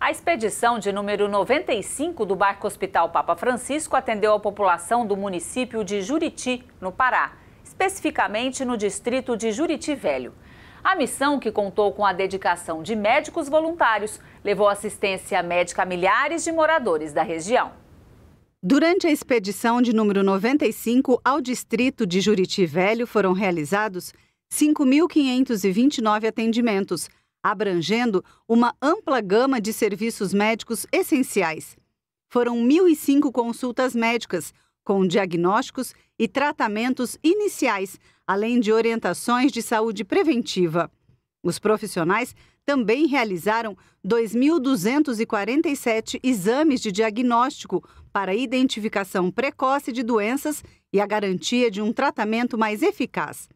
A expedição de número 95 do barco Hospital Papa Francisco atendeu a população do município de Juriti, no Pará, especificamente no distrito de Juriti Velho. A missão, que contou com a dedicação de médicos voluntários, levou assistência médica a milhares de moradores da região. Durante a expedição de número 95 ao distrito de Juriti Velho foram realizados 5.529 atendimentos, abrangendo uma ampla gama de serviços médicos essenciais. Foram 1.005 consultas médicas, com diagnósticos e tratamentos iniciais, além de orientações de saúde preventiva. Os profissionais também realizaram 2.247 exames de diagnóstico para identificação precoce de doenças e a garantia de um tratamento mais eficaz.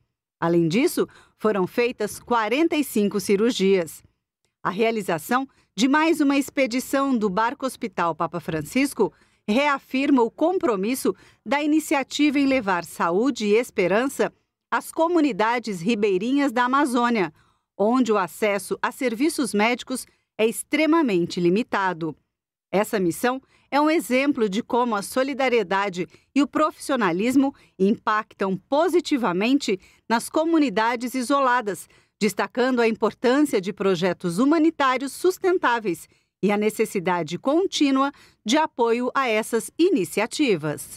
Além disso, foram feitas 45 cirurgias. A realização de mais uma expedição do Barco Hospital Papa Francisco reafirma o compromisso da iniciativa em levar saúde e esperança às comunidades ribeirinhas da Amazônia, onde o acesso a serviços médicos é extremamente limitado. Essa missão é um exemplo de como a solidariedade e o profissionalismo impactam positivamente nas comunidades isoladas, destacando a importância de projetos humanitários sustentáveis e a necessidade contínua de apoio a essas iniciativas.